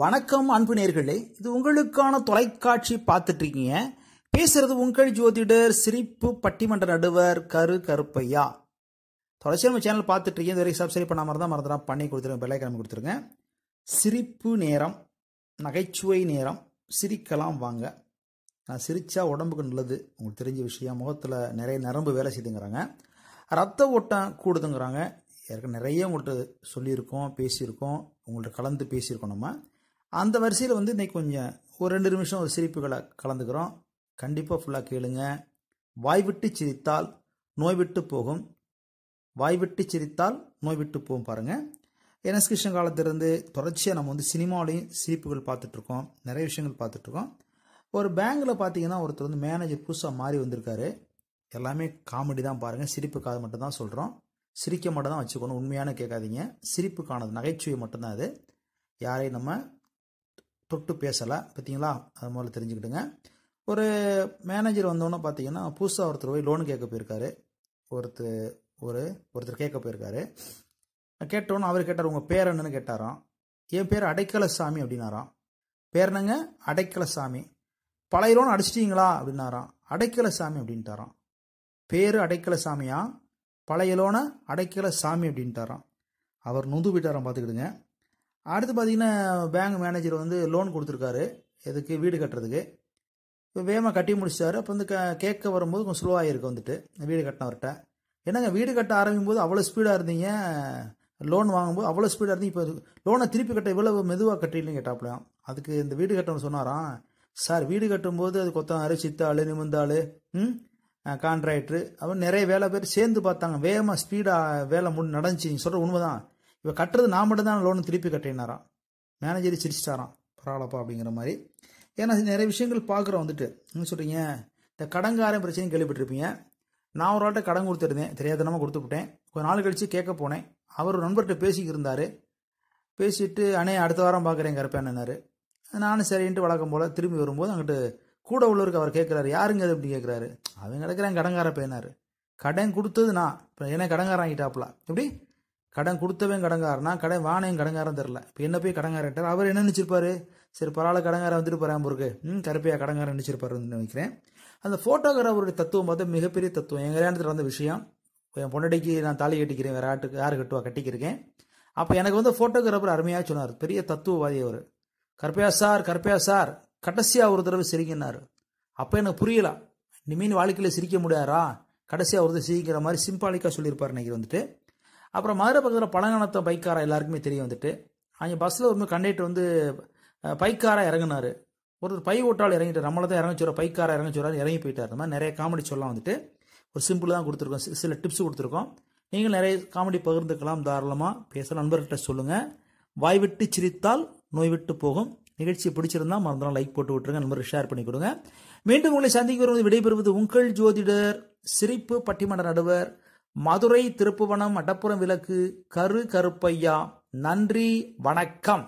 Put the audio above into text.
வணக்கம் அன்பு நேர்களே இது உங்களுக்கான தொலைக்காட்சி பார்த்துட்டு இருக்கீங்க பேசுறது உங்கள் ஜோதிடர் சிரிப்பு பட்டிமன்ற நடுவர் கரு கருப்பையா தொடர்ச்சியாக நம்ம சேனல் பார்த்துட்டு இருக்கீங்க இதுவரை சப்ஸ்கிரைப் பண்ணாமல் இருந்தால் மறந்துடா பண்ணி கொடுத்துருங்க பெல்லை கிளம்பி கொடுத்துருங்க சிரிப்பு நேரம் நகைச்சுவை நேரம் சிரிக்கலாம் வாங்க நான் சிரிச்சா உடம்புக்கு நல்லது உங்களுக்கு தெரிஞ்ச விஷயம் முகத்தில் நிறைய நரம்பு வேலை செய்துங்கிறாங்க ரத்த ஓட்டம் கூடுதுங்கிறாங்க ஏற்கனவே நிறைய உங்கள்கிட்ட சொல்லியிருக்கோம் பேசியிருக்கோம் உங்கள்கிட்ட கலந்து பேசியிருக்கோம் நம்ம அந்த வரிசையில் வந்து இன்றைக்கி கொஞ்சம் ஒரு ரெண்டு நிமிஷம் ஒரு சிரிப்புகளை கலந்துக்கிறோம் கண்டிப்பாக ஃபுல்லாக கேளுங்க வாய்விட்டு சிரித்தால் நோய் விட்டு போகும் வாய்விட்டு சிரித்தால் நோய் விட்டு போகும் பாருங்கள் என்எஸ் கிருஷ்ணன் காலத்திலிருந்து தொடர்ச்சியாக நம்ம வந்து சினிமாவிலையும் சிரிப்புகள் பார்த்துட்ருக்கோம் நிறைய விஷயங்கள் பார்த்துட்ருக்கோம் ஒரு பேங்கில் பார்த்தீங்கன்னா ஒருத்தர் வந்து மேனேஜர் புதுசாக மாறி வந்திருக்காரு எல்லாமே காமெடி தான் பாருங்கள் சிரிப்புக்காக தான் சொல்கிறோம் சிரிக்க மட்டும் தான் வச்சுக்கணும் உண்மையான கேட்காதீங்க சிரிப்புக்கானது நகைச்சுவை மட்டும்தான் அது யாரையும் நம்ம தொட்டு பேசலை பார்த்தீங்களா அது முதல்ல தெரிஞ்சுக்கிட்டுங்க ஒரு மேனேஜர் வந்தோன்னே பார்த்தீங்கன்னா புதுசாக ஒருத்தர் போய் லோனு கேட்க போயிருக்காரு ஒருத்தர் ஒரு ஒருத்தர் கேட்க போயிருக்காரு கேட்டோன்னு அவர் கேட்டார் உங்கள் பேர் என்னன்னு கேட்டாராம் என் பேர் அடைக்கலசாமி அப்படின்னாராம் பேர் என்னங்க அடைக்கலசாமி பழைய லோன் அடிச்சிட்டிங்களா அப்படின்னாராம் அடைக்கலசாமி அப்படின்ட்டாராம் பேர் அடைக்கலசாமியா பழைய லோனை அடைக்கலசாமி அப்படின்ட்டாராம் அவர் நொந்து போயிட்டாராம் பார்த்துக்கிடுங்க அடுத்து பார்த்தீங்கன்னா பேங்க் மேனேஜர் வந்து லோன் கொடுத்துருக்காரு எதுக்கு வீடு கட்டுறதுக்கு இப்போ வேகமாக கட்டி முடிச்சிட்டாரு அப்போ வந்து க கேட்க வரும்போது கொஞ்சம் ஸ்லோவாக இருக்குது வந்துட்டு வீடு கட்டினவர்கிட்ட என்னங்க வீடு கட்ட ஆரம்பிக்கும் போது அவ்வளோ ஸ்பீடாக இருந்தீங்க லோன் வாங்கும்போது அவ்வளோ ஸ்பீடாக இருந்தீங்க இப்போ லோனை திருப்பி கட்ட இவ்வளவு மெதுவாக கட்டிடலன்னு கேட்டாப்லையாம் அதுக்கு இந்த வீடு கட்டணும் சொன்னாராம் சார் வீடு கட்டும்போது அது கொத்தம் அரிசித்தாள் நிமிந்தாள் கான்ட்ராக்டரு அப்புறம் நிறைய வேலை பேர் சேர்ந்து பார்த்தாங்க வேகமாக ஸ்பீடாக வேலை முன் நடந்துச்சு நீங்கள் சொல்கிற உண்மைதான் இப்போ கட்டுறது நான் மட்டும்தான் லோனை திருப்பி கட்டினாராம் மேனேஜர் சிரிச்சிட்டாராம் பரவாயில்லப்பா அப்படிங்கிற மாதிரி ஏன்னா நிறைய விஷயங்கள் பார்க்குறோம் வந்துட்டு என்ன சொல்கிறீங்க இந்த கடங்காரன் பிரச்சனையும் கேள்விப்பட்டிருப்பீங்க நான் ஒரு ஆள்கிட்ட கடன் கொடுத்துருந்தேன் தெரியாதனமாக கொடுத்து விட்டேன் நாள் கழித்து கேட்க போனேன் அவர் நண்பர்கிட்ட இருந்தார் பேசிட்டு அண்ணே அடுத்த வாரம் பார்க்குறேங்க இருப்பேன்னாரு நானும் சரின்ட்டு வழக்கம் போல் திரும்பி வரும்போது அங்கிட்டு கூட உள்ளவருக்கு அவர் கேட்குறாரு யாருங்க அது அப்படி கேட்குறாரு அவன் கிடைக்கிறேன் கடங்கார பையனார் கடன் கொடுத்தது நான் இப்போ என்ன கடங்காரன் ஆகிட்டாப்புல எப்படி கடன் கொடுத்தவன் கடங்காரனா கடன் வானையும் கடங்காரம் தெரில இப்போ என்ன போய் கடங்காரன்ட்டார் அவர் என்ன நினச்சிருப்பாரு சரி பரவாயில்ல கடங்காரன் வந்துட்டு போகிறான் பொருக்கு ம் கருப்பையாக கடங்காரம் நினச்சிருப்பாருன்னு நினைக்கிறேன் அந்த ஃபோட்டோகிராஃபருடைய தத்துவம் பார்த்தா மிகப்பெரிய தத்துவம் எங்கள் கல்யாணத்தில் வந்த விஷயம் என் பொண்டாட்டிக்கு நான் தாலி கட்டிக்கிறேன் வேறு ஆட்டுக்கு யார் கட்டுவா கட்டிக்கிருக்கேன் அப்போ எனக்கு வந்து ஃபோட்டோகிராஃபர் அருமையாக சொன்னார் பெரிய தத்துவவாதி அவர் கருப்பையா சார் கருப்பையா சார் கடைசியாக ஒரு தடவை சிரிக்கினார் அப்போ எனக்கு புரியல இனிமேல் வாழ்க்கையில் சிரிக்க முடியாரா கடைசியாக ஒரு தடவை சிரிக்கிற மாதிரி சிம்பாலிக்காக சொல்லியிருப்பார் இன்னைக்கு வந்துட்டு அப்புறம் மதுரை பக்கத்தில் பழங்கணத்த பைக்காரா எல்லாருக்குமே தெரிய வந்துட்டு அவங்க பஸ்ஸில் ஒரு கண்டக்டர் வந்து பைக்காராக இறங்கினார் ஒருத்தர் பை ஓட்டால் இறங்கிட்டார் நம்மளை தான் இறங்கி சொல்கிறார் பைக்காராக இறங்கி சொல்கிறார் இறங்கி போயிட்டார் அந்த மாதிரி நிறைய காமெடி சொல்லலாம் வந்துட்டு ஒரு சிம்பிள் தான் கொடுத்துருக்கோம் சில டிப்ஸ் கொடுத்துருக்கோம் நீங்கள் நிறைய காமெடி பகிர்ந்துக்கலாம் தாராளமாக பேசலாம் நண்பர்கிட்ட சொல்லுங்கள் வாய் விட்டு சிரித்தால் நோய் விட்டு போகும் நிகழ்ச்சி பிடிச்சிருந்தா மறந்தாலும் லைக் போட்டு விட்டுருங்க நண்பர்கள் ஷேர் பண்ணி கொடுங்க மீண்டும் உங்களை சந்திக்க வருவது விடைபெறுவது உங்கள் ஜோதிடர் சிரிப்பு பட்டிமன்ற நடுவர் மதுரை திருப்புவனம் அடப்புறம் விளக்கு கரு கருப்பையா நன்றி வணக்கம்